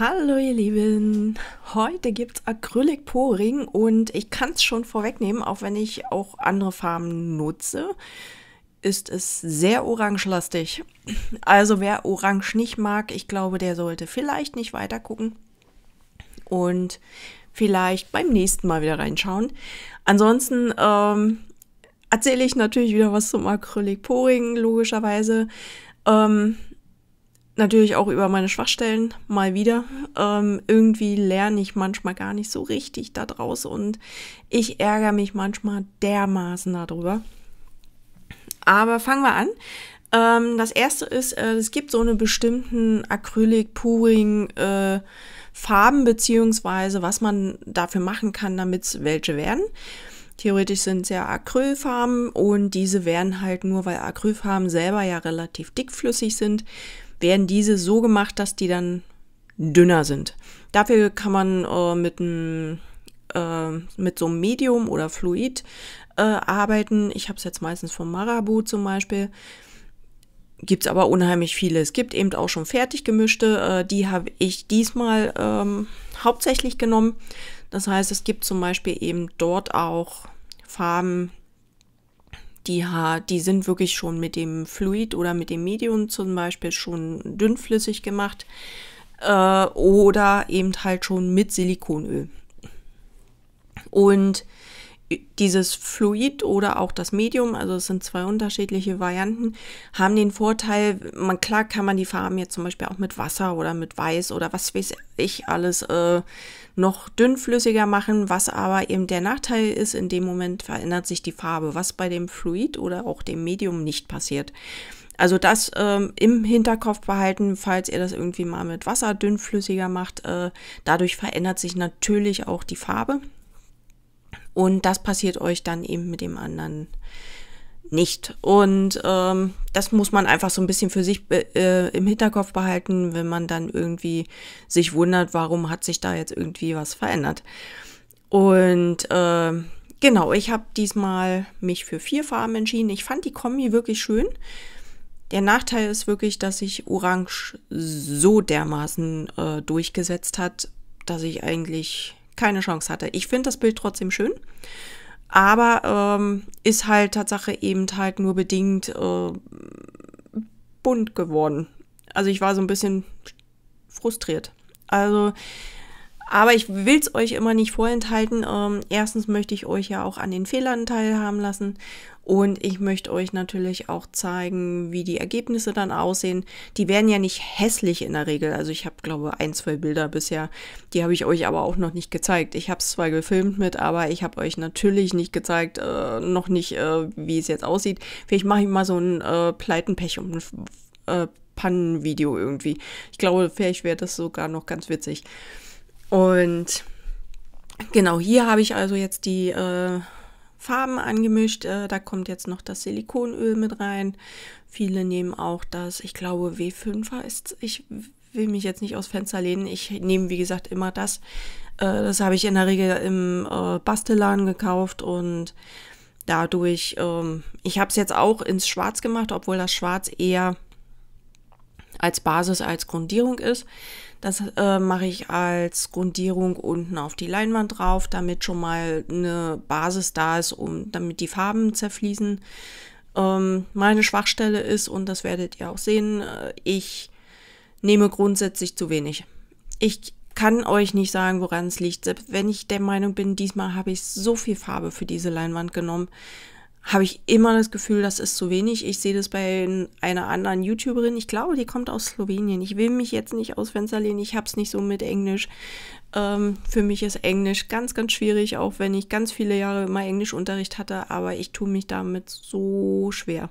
Hallo ihr Lieben, heute gibt es Acrylic-Poring und ich kann es schon vorwegnehmen, auch wenn ich auch andere Farben nutze, ist es sehr orangelastig. Also wer orange nicht mag, ich glaube, der sollte vielleicht nicht weiter gucken und vielleicht beim nächsten Mal wieder reinschauen. Ansonsten ähm, erzähle ich natürlich wieder was zum Acrylic-Poring, logischerweise. Ähm, natürlich auch über meine Schwachstellen mal wieder. Ähm, irgendwie lerne ich manchmal gar nicht so richtig daraus und ich ärgere mich manchmal dermaßen darüber. Aber fangen wir an. Ähm, das erste ist, äh, es gibt so eine bestimmten acrylic puring äh, Farben beziehungsweise was man dafür machen kann, damit es welche werden. Theoretisch sind es ja Acrylfarben und diese werden halt nur, weil Acrylfarben selber ja relativ dickflüssig sind, werden diese so gemacht, dass die dann dünner sind. Dafür kann man äh, mit, einem, äh, mit so einem Medium oder Fluid äh, arbeiten. Ich habe es jetzt meistens vom Marabu zum Beispiel. Gibt es aber unheimlich viele. Es gibt eben auch schon fertig gemischte. Äh, die habe ich diesmal ähm, hauptsächlich genommen. Das heißt, es gibt zum Beispiel eben dort auch Farben, die, die sind wirklich schon mit dem Fluid oder mit dem Medium zum Beispiel schon dünnflüssig gemacht äh, oder eben halt schon mit Silikonöl. Und dieses Fluid oder auch das Medium, also es sind zwei unterschiedliche Varianten, haben den Vorteil, man, klar kann man die Farben jetzt zum Beispiel auch mit Wasser oder mit Weiß oder was weiß ich alles äh, noch dünnflüssiger machen, was aber eben der Nachteil ist, in dem Moment verändert sich die Farbe, was bei dem Fluid oder auch dem Medium nicht passiert. Also das ähm, im Hinterkopf behalten, falls ihr das irgendwie mal mit Wasser dünnflüssiger macht. Äh, dadurch verändert sich natürlich auch die Farbe. Und das passiert euch dann eben mit dem anderen nicht. Und ähm, das muss man einfach so ein bisschen für sich äh, äh im Hinterkopf behalten, wenn man dann irgendwie sich wundert, warum hat sich da jetzt irgendwie was verändert. Und äh, genau, ich habe diesmal mich für vier Farben entschieden. Ich fand die Kombi wirklich schön. Der Nachteil ist wirklich, dass sich Orange so dermaßen äh, durchgesetzt hat, dass ich eigentlich keine Chance hatte. Ich finde das Bild trotzdem schön, aber ähm, ist halt Tatsache eben halt nur bedingt äh, bunt geworden. Also ich war so ein bisschen frustriert. Also aber ich will es euch immer nicht vorenthalten. Ähm, erstens möchte ich euch ja auch an den Fehlern teilhaben lassen. Und ich möchte euch natürlich auch zeigen, wie die Ergebnisse dann aussehen. Die werden ja nicht hässlich in der Regel. Also ich habe, glaube ein, zwei Bilder bisher. Die habe ich euch aber auch noch nicht gezeigt. Ich habe es zwar gefilmt mit, aber ich habe euch natürlich nicht gezeigt, äh, noch nicht, äh, wie es jetzt aussieht. Vielleicht mache ich mal so ein äh, Pleitenpech und ein äh, Pannenvideo irgendwie. Ich glaube, vielleicht wäre das sogar noch ganz witzig. Und genau hier habe ich also jetzt die äh, Farben angemischt. Äh, da kommt jetzt noch das Silikonöl mit rein. Viele nehmen auch das, ich glaube, W5 er ist Ich will mich jetzt nicht aus Fenster lehnen. Ich nehme, wie gesagt, immer das. Äh, das habe ich in der Regel im äh, Bastelladen gekauft und dadurch, ähm, ich habe es jetzt auch ins Schwarz gemacht, obwohl das Schwarz eher als Basis, als Grundierung ist. Das äh, mache ich als Grundierung unten auf die Leinwand drauf, damit schon mal eine Basis da ist, um, damit die Farben zerfließen. Ähm, meine Schwachstelle ist, und das werdet ihr auch sehen, äh, ich nehme grundsätzlich zu wenig. Ich kann euch nicht sagen, woran es liegt. Selbst wenn ich der Meinung bin, diesmal habe ich so viel Farbe für diese Leinwand genommen habe ich immer das Gefühl, das ist zu wenig. Ich sehe das bei einer anderen YouTuberin. Ich glaube, die kommt aus Slowenien. Ich will mich jetzt nicht aus Fenster lehnen. Ich habe es nicht so mit Englisch. Ähm, für mich ist Englisch ganz, ganz schwierig, auch wenn ich ganz viele Jahre immer Englischunterricht hatte. Aber ich tue mich damit so schwer.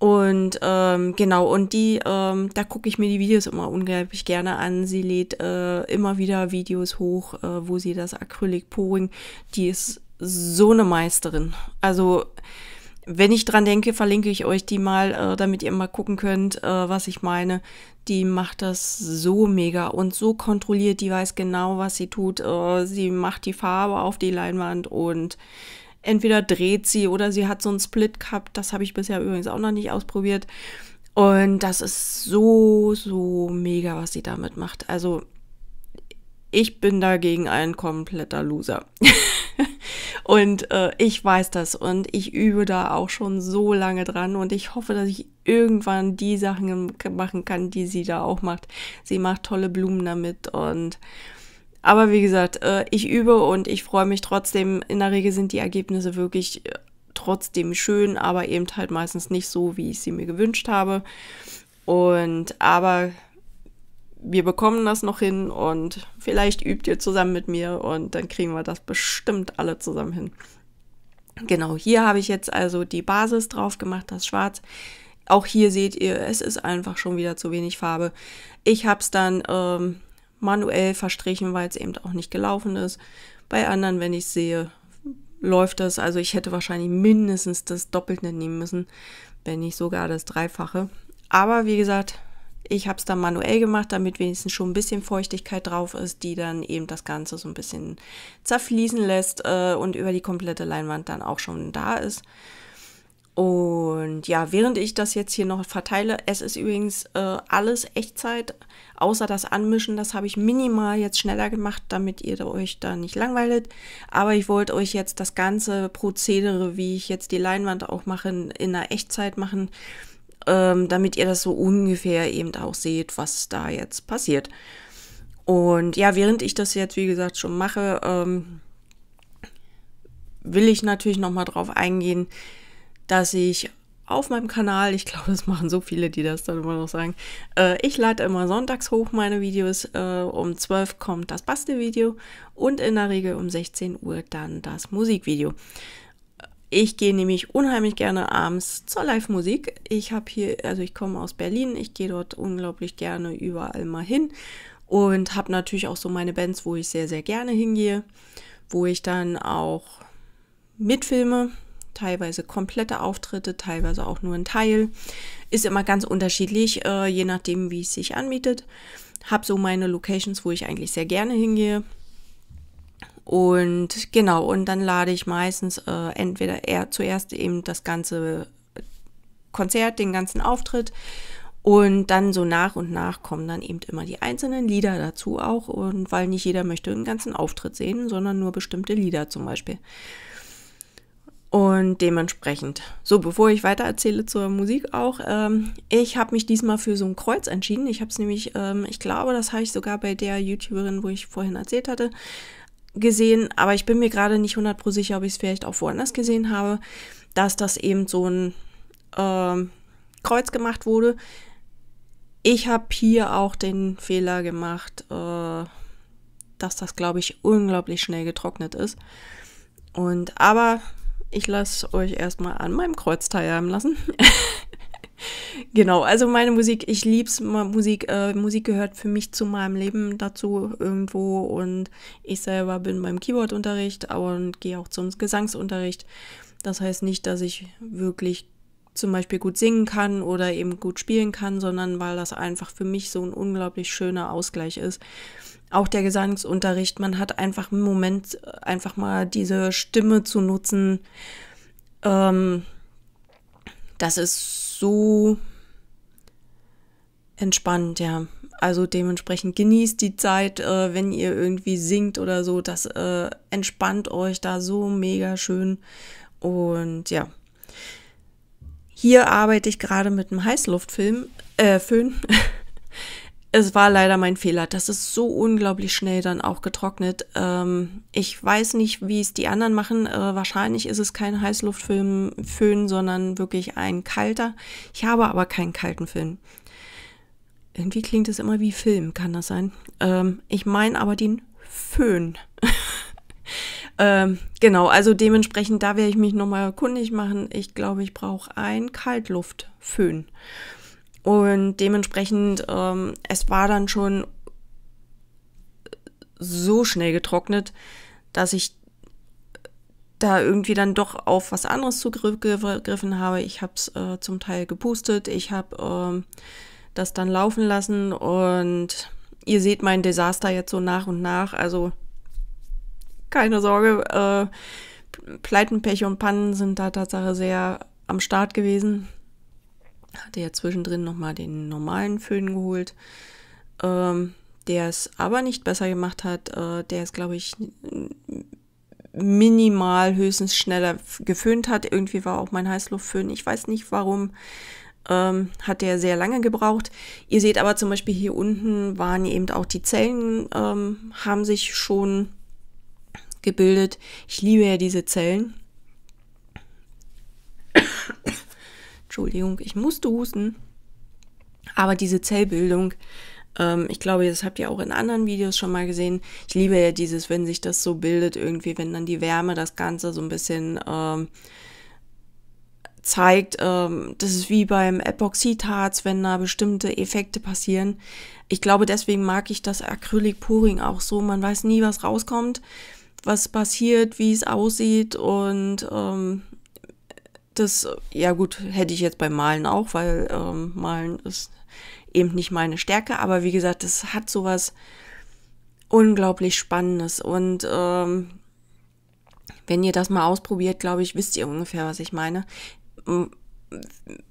Und ähm, genau, und die, ähm, da gucke ich mir die Videos immer unglaublich gerne an. Sie lädt äh, immer wieder Videos hoch, äh, wo sie das Acrylic Pouring, die ist so eine Meisterin. Also wenn ich dran denke, verlinke ich euch die mal, äh, damit ihr mal gucken könnt, äh, was ich meine. Die macht das so mega und so kontrolliert. Die weiß genau, was sie tut. Äh, sie macht die Farbe auf die Leinwand und entweder dreht sie oder sie hat so einen Split Cup. Das habe ich bisher übrigens auch noch nicht ausprobiert. Und das ist so, so mega, was sie damit macht. Also ich bin dagegen ein kompletter Loser. und äh, ich weiß das und ich übe da auch schon so lange dran und ich hoffe, dass ich irgendwann die Sachen machen kann, die sie da auch macht. Sie macht tolle Blumen damit und aber wie gesagt, äh, ich übe und ich freue mich trotzdem. In der Regel sind die Ergebnisse wirklich äh, trotzdem schön, aber eben halt meistens nicht so, wie ich sie mir gewünscht habe. Und aber wir bekommen das noch hin und vielleicht übt ihr zusammen mit mir und dann kriegen wir das bestimmt alle zusammen hin. Genau, hier habe ich jetzt also die Basis drauf gemacht, das Schwarz. Auch hier seht ihr, es ist einfach schon wieder zu wenig Farbe. Ich habe es dann ähm, manuell verstrichen, weil es eben auch nicht gelaufen ist. Bei anderen, wenn ich sehe, läuft das. Also ich hätte wahrscheinlich mindestens das Doppelte nehmen müssen, wenn nicht sogar das Dreifache. Aber wie gesagt, ich habe es dann manuell gemacht, damit wenigstens schon ein bisschen Feuchtigkeit drauf ist, die dann eben das Ganze so ein bisschen zerfließen lässt äh, und über die komplette Leinwand dann auch schon da ist. Und ja, während ich das jetzt hier noch verteile, es ist übrigens äh, alles Echtzeit, außer das Anmischen, das habe ich minimal jetzt schneller gemacht, damit ihr euch da nicht langweilt. Aber ich wollte euch jetzt das ganze Prozedere, wie ich jetzt die Leinwand auch mache, in der Echtzeit machen, ähm, damit ihr das so ungefähr eben auch seht, was da jetzt passiert. Und ja, während ich das jetzt, wie gesagt, schon mache, ähm, will ich natürlich nochmal drauf eingehen, dass ich auf meinem Kanal, ich glaube, das machen so viele, die das dann immer noch sagen, äh, ich lade immer sonntags hoch meine Videos, äh, um 12 kommt das Bastelvideo und in der Regel um 16 Uhr dann das Musikvideo. Ich gehe nämlich unheimlich gerne abends zur Live-Musik. Ich habe hier, also ich komme aus Berlin, ich gehe dort unglaublich gerne überall mal hin und habe natürlich auch so meine Bands, wo ich sehr, sehr gerne hingehe, wo ich dann auch mitfilme, teilweise komplette Auftritte, teilweise auch nur ein Teil. Ist immer ganz unterschiedlich, äh, je nachdem, wie es sich anmietet. Habe so meine Locations, wo ich eigentlich sehr gerne hingehe und genau, und dann lade ich meistens äh, entweder eher zuerst eben das ganze Konzert, den ganzen Auftritt und dann so nach und nach kommen dann eben immer die einzelnen Lieder dazu auch. Und weil nicht jeder möchte einen ganzen Auftritt sehen, sondern nur bestimmte Lieder zum Beispiel. Und dementsprechend. So, bevor ich weiter erzähle zur Musik auch, ähm, ich habe mich diesmal für so ein Kreuz entschieden. Ich habe es nämlich, ähm, ich glaube, das habe ich sogar bei der YouTuberin, wo ich vorhin erzählt hatte, gesehen, aber ich bin mir gerade nicht 100% sicher, ob ich es vielleicht auch woanders gesehen habe, dass das eben so ein äh, Kreuz gemacht wurde. Ich habe hier auch den Fehler gemacht, äh, dass das, glaube ich, unglaublich schnell getrocknet ist. Und aber ich lasse euch erstmal an meinem Kreuz teilhaben lassen. genau, also meine Musik, ich liebe Musik, äh, Musik gehört für mich zu meinem Leben dazu irgendwo und ich selber bin beim Keyboardunterricht und gehe auch zum Gesangsunterricht. Das heißt nicht, dass ich wirklich zum Beispiel gut singen kann oder eben gut spielen kann, sondern weil das einfach für mich so ein unglaublich schöner Ausgleich ist. Auch der Gesangsunterricht, man hat einfach im Moment einfach mal diese Stimme zu nutzen. Ähm, das ist so entspannt, ja. Also dementsprechend genießt die Zeit, äh, wenn ihr irgendwie singt oder so. Das äh, entspannt euch da so mega schön. Und ja. Hier arbeite ich gerade mit einem Heißluftfilm, äh, Föhn. es war leider mein Fehler. Das ist so unglaublich schnell dann auch getrocknet. Ähm, ich weiß nicht, wie es die anderen machen. Äh, wahrscheinlich ist es kein Heißluftföhn, sondern wirklich ein kalter. Ich habe aber keinen kalten Film. Irgendwie klingt es immer wie Film, kann das sein? Ähm, ich meine aber den Föhn. ähm, genau, also dementsprechend, da werde ich mich nochmal kundig machen. Ich glaube, ich brauche einen Kaltluftföhn. Und dementsprechend, ähm, es war dann schon so schnell getrocknet, dass ich da irgendwie dann doch auf was anderes zugegriffen habe. Ich habe es äh, zum Teil gepustet, ich habe äh, das dann laufen lassen und ihr seht mein Desaster jetzt so nach und nach. Also keine Sorge, äh, Pleiten, Pech und Pannen sind da Tatsache sehr am Start gewesen. Hatte ja zwischendrin nochmal den normalen Föhn geholt, ähm, der es aber nicht besser gemacht hat. Äh, der ist, glaube ich, minimal höchstens schneller geföhnt hat. Irgendwie war auch mein Heißluftföhn, ich weiß nicht warum, ähm, hat der sehr lange gebraucht. Ihr seht aber zum Beispiel hier unten waren eben auch die Zellen, ähm, haben sich schon gebildet. Ich liebe ja diese Zellen. Entschuldigung, ich musste husten. Aber diese Zellbildung, ähm, ich glaube, das habt ihr auch in anderen Videos schon mal gesehen. Ich liebe ja dieses, wenn sich das so bildet, irgendwie, wenn dann die Wärme das Ganze so ein bisschen ähm, zeigt. Ähm, das ist wie beim Epoxidharz, wenn da bestimmte Effekte passieren. Ich glaube, deswegen mag ich das Acrylic-Pouring auch so. Man weiß nie, was rauskommt, was passiert, wie es aussieht und ähm, das, ja gut, hätte ich jetzt beim Malen auch, weil ähm, Malen ist eben nicht meine Stärke, aber wie gesagt, das hat sowas unglaublich Spannendes und ähm, wenn ihr das mal ausprobiert, glaube ich, wisst ihr ungefähr, was ich meine.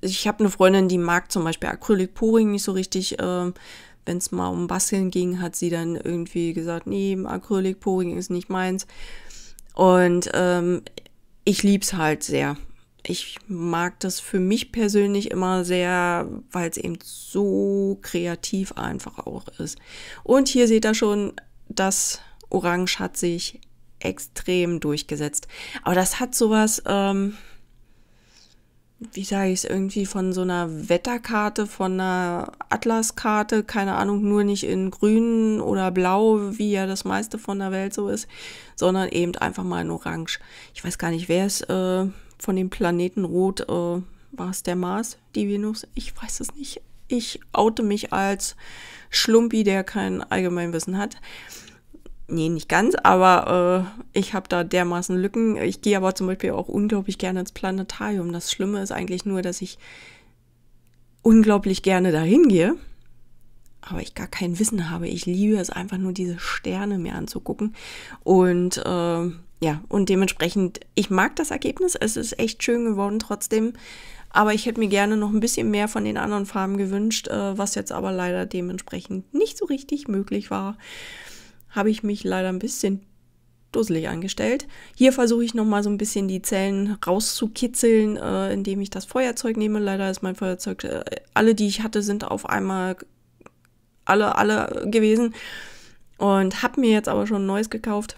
Ich habe eine Freundin, die mag zum Beispiel Acrylic Acrylporing nicht so richtig. Ähm, wenn es mal um Basteln ging, hat sie dann irgendwie gesagt, nee, Acrylic Acrylporing ist nicht meins. Und ähm, ich es halt sehr ich mag das für mich persönlich immer sehr, weil es eben so kreativ einfach auch ist. Und hier seht ihr schon, das Orange hat sich extrem durchgesetzt. Aber das hat sowas, ähm, wie sage ich es, irgendwie von so einer Wetterkarte, von einer Atlaskarte, keine Ahnung, nur nicht in grün oder blau, wie ja das meiste von der Welt so ist, sondern eben einfach mal in orange. Ich weiß gar nicht, wer es äh, von dem Planeten Rot, äh, war es der Mars, die Venus? Ich weiß es nicht. Ich oute mich als Schlumpi, der kein Allgemeinwissen hat. Nee, nicht ganz, aber äh, ich habe da dermaßen Lücken. Ich gehe aber zum Beispiel auch unglaublich gerne ins Planetarium. Das Schlimme ist eigentlich nur, dass ich unglaublich gerne dahin gehe aber ich gar kein Wissen habe. Ich liebe es einfach nur, diese Sterne mir anzugucken. Und äh, ja, und dementsprechend, ich mag das Ergebnis. Es ist echt schön geworden trotzdem. Aber ich hätte mir gerne noch ein bisschen mehr von den anderen Farben gewünscht, äh, was jetzt aber leider dementsprechend nicht so richtig möglich war. Habe ich mich leider ein bisschen dusselig angestellt. Hier versuche ich nochmal so ein bisschen die Zellen rauszukitzeln, äh, indem ich das Feuerzeug nehme. Leider ist mein Feuerzeug, äh, alle die ich hatte, sind auf einmal alle, alle gewesen. Und habe mir jetzt aber schon ein neues gekauft.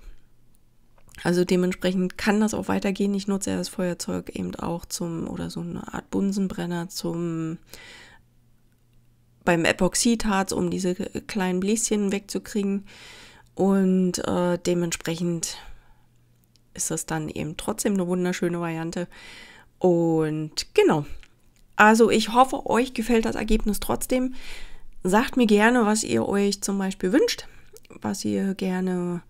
Also dementsprechend kann das auch weitergehen. Ich nutze ja das Feuerzeug eben auch zum, oder so eine Art Bunsenbrenner zum, beim Epoxidharz, um diese kleinen Bläschen wegzukriegen. Und äh, dementsprechend ist das dann eben trotzdem eine wunderschöne Variante. Und genau. Also ich hoffe, euch gefällt das Ergebnis trotzdem. Sagt mir gerne, was ihr euch zum Beispiel wünscht, was ihr gerne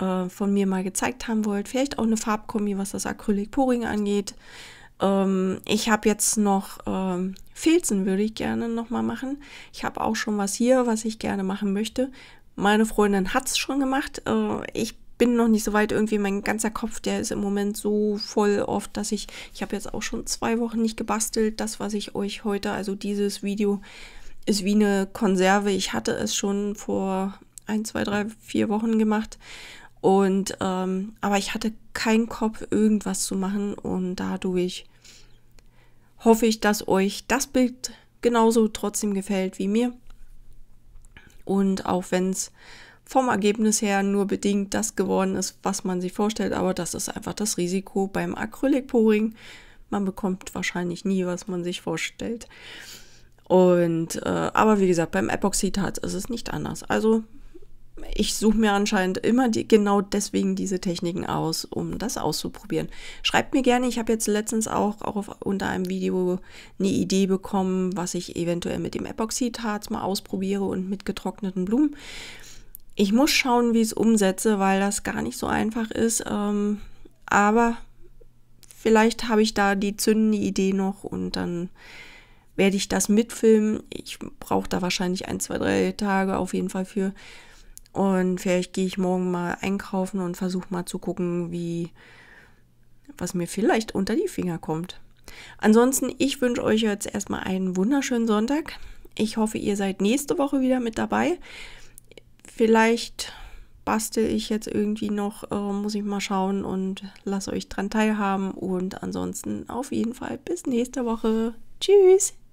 äh, von mir mal gezeigt haben wollt. Vielleicht auch eine Farbkombi, was das acrylic poring angeht. Ähm, ich habe jetzt noch ähm, Filzen, würde ich gerne nochmal machen. Ich habe auch schon was hier, was ich gerne machen möchte. Meine Freundin hat es schon gemacht. Äh, ich bin noch nicht so weit. Irgendwie mein ganzer Kopf, der ist im Moment so voll oft, dass ich, ich habe jetzt auch schon zwei Wochen nicht gebastelt. Das, was ich euch heute, also dieses Video, ist wie eine Konserve. Ich hatte es schon vor ein, zwei, drei, vier Wochen gemacht. Und ähm, aber ich hatte keinen Kopf, irgendwas zu machen. Und dadurch hoffe ich, dass euch das Bild genauso trotzdem gefällt wie mir. Und auch wenn es vom Ergebnis her nur bedingt das geworden ist, was man sich vorstellt, aber das ist einfach das Risiko beim Acrylic-Pouring. Man bekommt wahrscheinlich nie, was man sich vorstellt. Und äh, aber wie gesagt, beim Epoxidharz ist es nicht anders. Also ich suche mir anscheinend immer die, genau deswegen diese Techniken aus, um das auszuprobieren. Schreibt mir gerne, ich habe jetzt letztens auch, auch auf, unter einem Video eine Idee bekommen, was ich eventuell mit dem Epoxidharz mal ausprobiere und mit getrockneten Blumen. Ich muss schauen, wie ich es umsetze, weil das gar nicht so einfach ist. Ähm, aber vielleicht habe ich da die zündende Idee noch und dann werde ich das mitfilmen. Ich brauche da wahrscheinlich ein, zwei, drei Tage auf jeden Fall für. Und vielleicht gehe ich morgen mal einkaufen und versuche mal zu gucken, wie was mir vielleicht unter die Finger kommt. Ansonsten, ich wünsche euch jetzt erstmal einen wunderschönen Sonntag. Ich hoffe, ihr seid nächste Woche wieder mit dabei. Vielleicht bastel ich jetzt irgendwie noch, äh, muss ich mal schauen und lasse euch dran teilhaben. Und ansonsten auf jeden Fall bis nächste Woche. Tschüss!